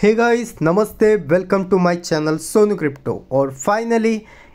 हे guys नमस्ते welcome to my channel Sonu crypto और finally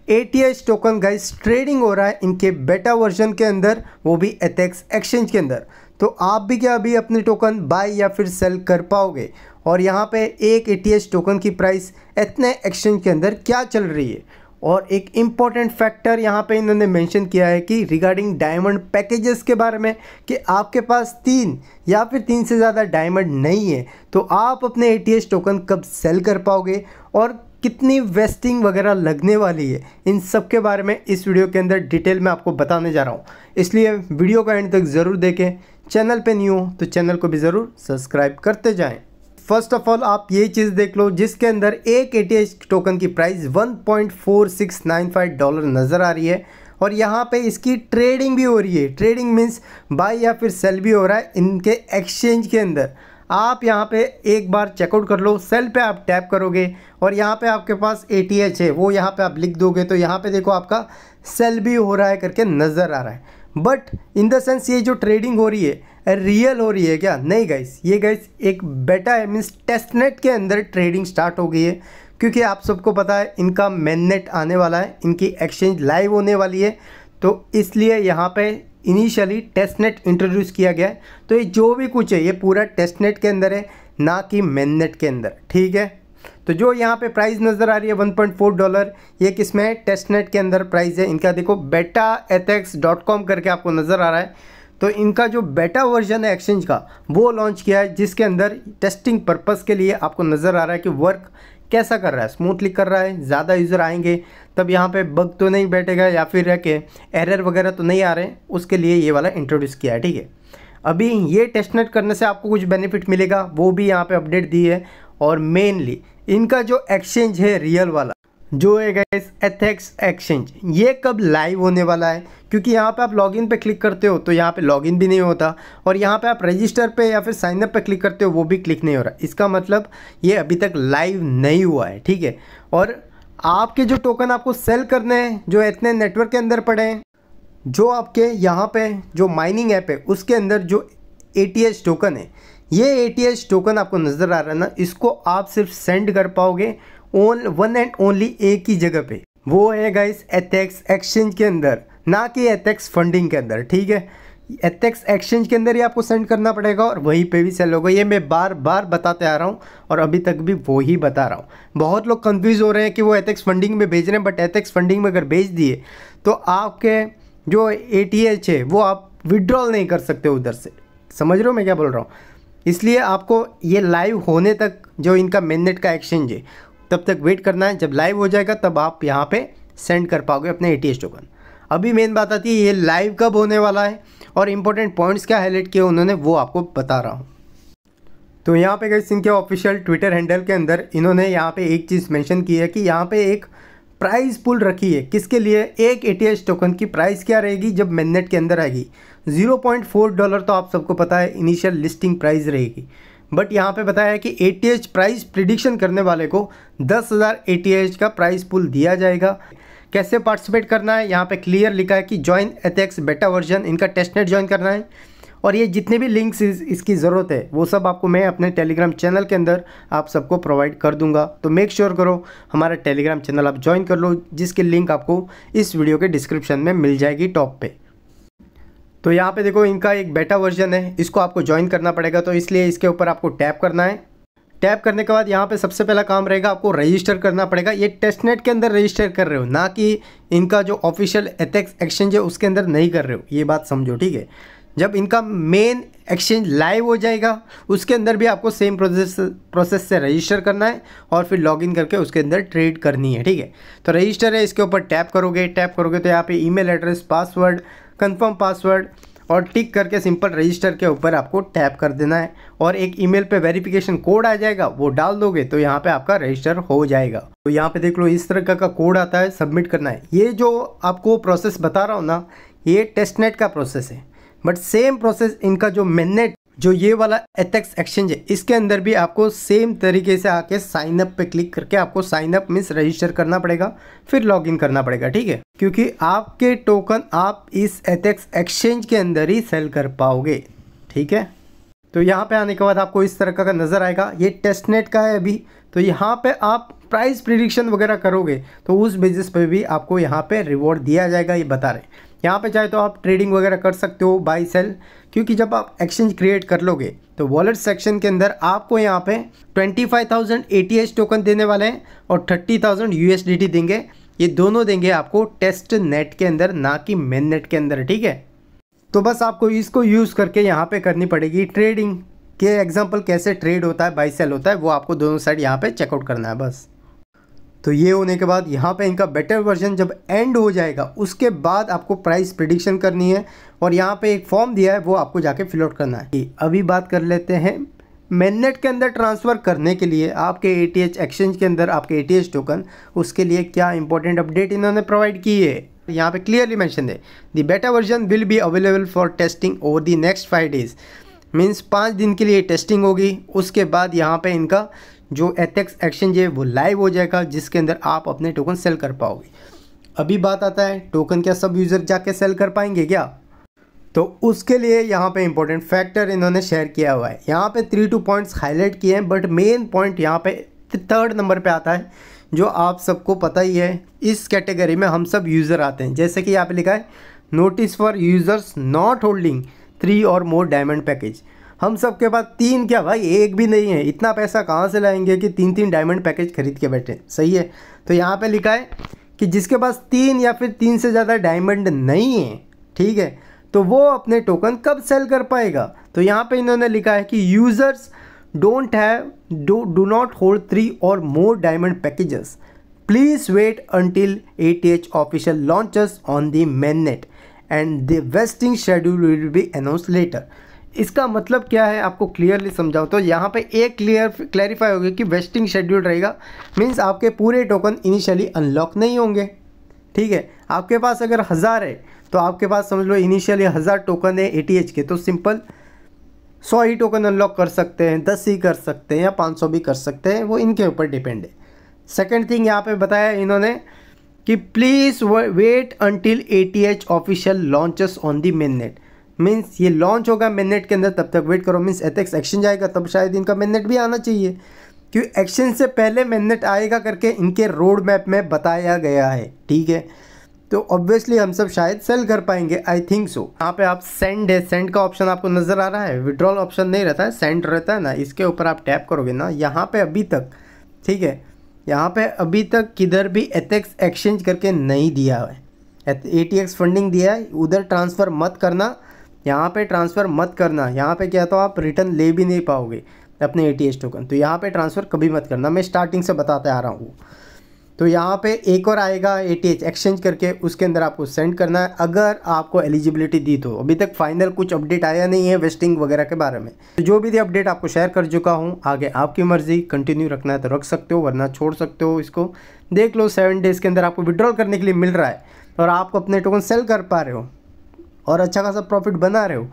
A token guys trading हो रहा है इनके बेटा वर्जन के अंदर वो भी एथेक्स एक्सचेंज के अंदर तो आप भी क्या अभी अपने टोकन बाय या फिर सेल कर पाओगे और यहाँ पे एक ए टोकन की प्राइस इतने एक्सचेंज के अंदर क्या चल रही है और एक इम्पॉर्टेंट फैक्टर यहाँ पे इन्होंने मेंशन किया है कि रिगार्डिंग डायमंड पैकेजेस के बारे में कि आपके पास तीन या फिर तीन से ज़्यादा डायमंड नहीं है तो आप अपने ए टोकन कब सेल कर पाओगे और कितनी वेस्टिंग वगैरह लगने वाली है इन सब के बारे में इस वीडियो के अंदर डिटेल में आपको बताने जा रहा हूँ इसलिए वीडियो का एंड तक ज़रूर देखें चैनल पर न्यू हो तो चैनल को भी ज़रूर सब्सक्राइब करते जाएँ फर्स्ट ऑफ ऑल आप ये चीज़ देख लो जिसके अंदर एक ए टोकन की प्राइस 1.4695 डॉलर नज़र आ रही है और यहाँ पे इसकी ट्रेडिंग भी हो रही है ट्रेडिंग मीन्स बाई या फिर सेल भी हो रहा है इनके एक्सचेंज के अंदर आप यहाँ पे एक बार चेकआउट कर लो सेल पे आप टैप करोगे और यहाँ पे आपके पास ए है वो यहाँ पे आप लिख दोगे तो यहाँ पे देखो आपका सेल भी हो रहा है करके नज़र आ रहा है बट इन द सेंस ये जो ट्रेडिंग हो रही है रियल हो रही है क्या नहीं गाइस ये गाइस एक बेटा है मीन्स टेस्टनेट के अंदर ट्रेडिंग स्टार्ट हो गई है क्योंकि आप सबको पता है इनका मेननेट आने वाला है इनकी एक्सचेंज लाइव होने वाली है तो इसलिए यहाँ पे इनिशियली टेस्टनेट इंट्रोड्यूस किया गया है तो ये जो भी कुछ है ये पूरा टेस्टनेट के अंदर है ना कि मेननेट के अंदर ठीक है तो जो यहाँ पे प्राइस नज़र आ रही है 1.4 डॉलर ये किसमें है टेस्टनेट के अंदर प्राइस है इनका देखो बेटा एथेक्स डॉट कॉम करके आपको नज़र आ रहा है तो इनका जो बेटा वर्जन है एक्सचेंज का वो लॉन्च किया है जिसके अंदर टेस्टिंग पर्पस के लिए आपको नज़र आ रहा है कि वर्क कैसा कर रहा है स्मूथली कर रहा है ज़्यादा यूज़र आएंगे तब यहाँ पे बग तो नहीं बैठेगा या फिर है कि एरर वगैरह तो नहीं आ रहे उसके लिए ये वाला इंट्रोड्यूस किया है ठीक है अभी ये टेस्टनेट करने से आपको कुछ बेनिफिट मिलेगा वो भी यहाँ पर अपडेट दी है और मेनली इनका जो एक्सचेंज है रियल वाला जो है गैस एथेक्स एक्सचेंज ये कब लाइव होने वाला है क्योंकि यहाँ पे आप लॉगिन पे क्लिक करते हो तो यहाँ पे लॉगिन भी नहीं होता और यहाँ पे आप रजिस्टर पे या फिर साइनअप पे क्लिक करते हो वो भी क्लिक नहीं हो रहा इसका मतलब ये अभी तक लाइव नहीं हुआ है ठीक है और आपके जो टोकन आपको सेल करने हैं जो इतने नेटवर्क के अंदर पड़े हैं जो आपके यहाँ पर जो माइनिंग ऐप है उसके अंदर जो ए टोकन है ये ए टोकन आपको नज़र आ रहा है ना इसको आप सिर्फ सेंड कर पाओगे ओन वन एंड ओनली एक ही जगह पे वो है गाइस एथेक्स एक्सचेंज के अंदर ना कि एथेक्स फंडिंग के अंदर ठीक है एथेक्स एक्सचेंज के अंदर ही आपको सेंड करना पड़ेगा और वहीं पे भी सेल होगा ये मैं बार बार बताते आ रहा हूँ और अभी तक भी वो ही बता रहा हूँ बहुत लोग कंफ्यूज हो रहे हैं कि वो एथेक्स फंडिंग में भेज रहे हैं बट एथेक्स फंडिंग में अगर भेज दिए तो आपके जो ए है वो आप विड्रॉल नहीं कर सकते उधर से समझ रहे हो मैं क्या बोल रहा हूँ इसलिए आपको ये लाइव होने तक जो इनका मेननेट का एक्सचेंज है तब तक वेट करना है जब लाइव हो जाएगा तब आप यहाँ पे सेंड कर पाओगे अपने ए टोकन अभी मेन बात आती है ये लाइव कब होने वाला है और इम्पोर्टेंट पॉइंट्स क्या हाईलाइट किए उन्होंने वो आपको बता रहा हूँ तो यहाँ पे सिंह इनके ऑफिशियल ट्विटर हैंडल के अंदर इन्होंने यहाँ पे एक चीज़ मेंशन की है कि यहाँ पे एक प्राइस पुल रखी है किसके लिए एक ए टोकन की प्राइस क्या रहेगी जब मेननेट के अंदर आएगी 0.4 डॉलर तो आप सबको पता है इनिशियल लिस्टिंग प्राइस रहेगी बट यहाँ पे बताया है कि ए प्राइस प्रिडिक्शन करने वाले को दस हज़ार का प्राइस पुल दिया जाएगा कैसे पार्टिसिपेट करना है यहाँ पे क्लियर लिखा है कि ज्वाइन एथेक्स बेटा वर्जन इनका टेस्टनेट ज्वाइन करना है और ये जितने भी लिंक्स इस, इसकी ज़रूरत है वो सब आपको मैं अपने टेलीग्राम चैनल के अंदर आप सबको प्रोवाइड कर दूंगा तो मेक श्योर sure करो हमारा टेलीग्राम चैनल आप ज्वाइन कर लो जिसकी लिंक आपको इस वीडियो के डिस्क्रिप्शन में मिल जाएगी टॉप पे तो यहाँ पे देखो इनका एक बेटा वर्जन है इसको आपको ज्वाइन करना पड़ेगा तो इसलिए इसके ऊपर आपको टैप करना है टैप करने के बाद यहाँ पे सबसे पहला काम रहेगा आपको रजिस्टर करना पड़ेगा ये टेस्टनेट के अंदर रजिस्टर कर रहे हो ना कि इनका जो ऑफिशियल एथेक्स एक्सचेंज है उसके अंदर नहीं कर रहे हो ये बात समझो ठीक है जब इनका मेन एक्सचेंज लाइव हो जाएगा उसके अंदर भी आपको सेम प्रोसेस प्रोसेस से रजिस्टर करना है और फिर लॉगिन करके उसके अंदर ट्रेड करनी है ठीक है तो रजिस्टर है इसके ऊपर टैप करोगे टैप करोगे तो यहाँ पे email address password confirm password और टिक करके सिंपल रजिस्टर के ऊपर आपको टैप कर देना है और एक ईमेल पे वेरिफिकेशन कोड आ जाएगा वो डाल दोगे तो यहाँ पे आपका रजिस्टर हो जाएगा तो यहाँ पे देख लो इस तरह का कोड आता है सबमिट करना है ये जो आपको प्रोसेस बता रहा हूँ ना ये टेस्टनेट का प्रोसेस है बट सेम प्रोसेस इनका जो मिननेट जो ये वाला एथेक्स एक्सचेंज है इसके अंदर भी आपको सेम तरीके से आके साइन अप पे क्लिक करके आपको साइन अप मीन्स रजिस्टर करना पड़ेगा फिर लॉग इन करना पड़ेगा ठीक है क्योंकि आपके टोकन आप इस एथेक्स एक्सचेंज के अंदर ही सेल कर पाओगे ठीक है तो यहाँ पे आने के बाद आपको इस तरह का नज़र आएगा ये टेस्ट नेट का है अभी तो यहाँ पे आप प्राइस प्रिडिक्शन वगैरह करोगे तो उस बेसिस पे भी आपको यहाँ पे रिवॉर्ड दिया जाएगा ये बता रहे यहाँ पे चाहे तो आप ट्रेडिंग वगैरह कर सकते हो बाई सेल क्योंकि जब आप एक्सचेंज क्रिएट कर लोगे तो वॉलेट सेक्शन के अंदर आपको यहाँ पे 25,000 एस टोकन देने वाले हैं और 30,000 यूएसडीटी देंगे ये दोनों देंगे आपको टेस्ट नेट के अंदर ना कि मेन नेट के अंदर ठीक है तो बस आपको इसको यूज़ करके यहाँ पे करनी पड़ेगी ट्रेडिंग के एग्जाम्पल कैसे ट्रेड होता है बाई सेल होता है वो आपको दोनों साइड यहाँ पे चेकआउट करना है बस तो ये होने के बाद यहाँ पे इनका बेटर वर्जन जब एंड हो जाएगा उसके बाद आपको प्राइस प्रिडिक्शन करनी है और यहाँ पे एक फॉर्म दिया है वो आपको जाके आउट करना है अभी बात कर लेते हैं मेननेट के अंदर ट्रांसफ़र करने के लिए आपके ए एक्सचेंज के अंदर आपके ए टोकन उसके लिए क्या इंपॉर्टेंट अपडेट इन्होंने प्रोवाइड की है यहाँ पे क्लियरली मेंशन है the beta version will be available for testing over the next five days means पाँच दिन के लिए टेस्टिंग होगी उसके बाद यहाँ पे इनका जो एथेक्स एक्सचेंज है वो लाइव हो जाएगा जिसके अंदर आप अपने टोकन सेल कर पाओगे अभी बात आता है टोकन क्या सब यूज़र जाके सेल कर पाएंगे क्या तो उसके लिए यहाँ पे इंपॉर्टेंट फैक्टर इन्होंने शेयर किया हुआ है यहाँ पे थ्री टू पॉइंट्स हाईलाइट किए हैं बट मेन पॉइंट यहाँ पे थर्ड नंबर पे आता है जो आप सबको पता ही है इस कैटेगरी में हम सब यूज़र आते हैं जैसे कि यहाँ पे लिखा है notice for users not holding three or more diamond package हम सब के पास तीन क्या भाई एक भी नहीं है इतना पैसा कहाँ से लाएंगे कि तीन तीन डायमंड पैकेज खरीद के बैठे सही है तो यहाँ पे लिखा है कि जिसके पास तीन या फिर तीन से ज़्यादा डायमंड नहीं है ठीक है तो वो अपने टोकन कब सेल कर पाएगा तो यहाँ पे इन्होंने लिखा है कि users don't have do not hold three or more diamond packages please wait until A T H official launches on the main net and the vesting schedule will be announce later इसका मतलब क्या है आपको clearly समझाओ तो यहाँ पे एक क्लियर क्लैरिफाई होगी कि वेस्टिंग शेड्यूल रहेगा मीन्स आपके पूरे टोकन इनिशियली अनलॉक नहीं होंगे ठीक है आपके पास अगर हज़ार है तो आपके पास समझ लो इनिशियली हज़ार टोकन है ए के तो सिंपल सौ ही टोकन अनलॉक कर सकते हैं दस ही कर सकते हैं या पाँच सौ भी कर सकते हैं वो इनके ऊपर डिपेंड है सेकेंड थिंग यहाँ पे बताया इन्होंने कि please wait until A T H official launches on the main net means ये लॉन्च होगा मेन नेट के अंदर तब तक वेट करो मीन्स एथेक्स एक्शन जाएगा तब शायद इनका मेन नेट भी आना चाहिए क्योंकि एक्शन से पहले मेन नेट आएगा करके इनके रोड मैप में बताया गया है ठीक है तो ऑब्वियसली हम सब शायद सेल कर पाएंगे आई थिंक सो यहाँ पे आप सेंड है सेंड का ऑप्शन आपको नज़र आ रहा है विड्रॉल ऑप्शन नहीं रहता है सेंड रहता है ना इसके ऊपर आप टैप करोगे ना यहाँ पे अभी तक ठीक है यहाँ पे अभी तक किधर भी एथेक्स एक्सचेंज करके नहीं दिया है ए टी एक्स फंडिंग दिया है उधर ट्रांसफ़र मत करना यहाँ पे ट्रांसफ़र मत करना यहाँ पे क्या तो आप रिटर्न ले भी नहीं पाओगे अपने ए टी एस टोकन तो यहाँ पे ट्रांसफ़र कभी मत करना मैं स्टार्टिंग से बताते आ रहा हूँ तो यहाँ पे एक और आएगा ए एक्सचेंज करके उसके अंदर आपको सेंड करना है अगर आपको एलिजिबिलिटी दी तो अभी तक फाइनल कुछ अपडेट आया नहीं है वेस्टिंग वगैरह के बारे में तो जो भी अपडेट आपको शेयर कर चुका हूँ आगे आपकी मर्जी कंटिन्यू रखना है तो रख सकते हो वरना छोड़ सकते हो इसको देख लो सेवन डेज़ के अंदर आपको विड्रॉल करने के लिए मिल रहा है और आपको अपने टोकन सेल कर पा रहे हो और अच्छा खासा प्रॉफिट बना रहे हो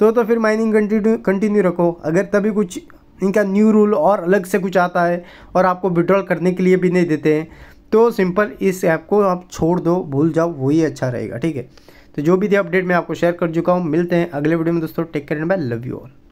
तो तो फिर माइनिंग कंटिन्यू कंटिन्यू रखो अगर तभी कुछ इनका न्यू रूल और अलग से कुछ आता है और आपको विड्रॉल करने के लिए भी नहीं देते हैं तो सिंपल इस ऐप को आप छोड़ दो भूल जाओ वही अच्छा रहेगा ठीक है तो जो भी थी अपडेट मैं आपको शेयर कर चुका हूँ मिलते हैं अगले वीडियो में दोस्तों take care and bye love you all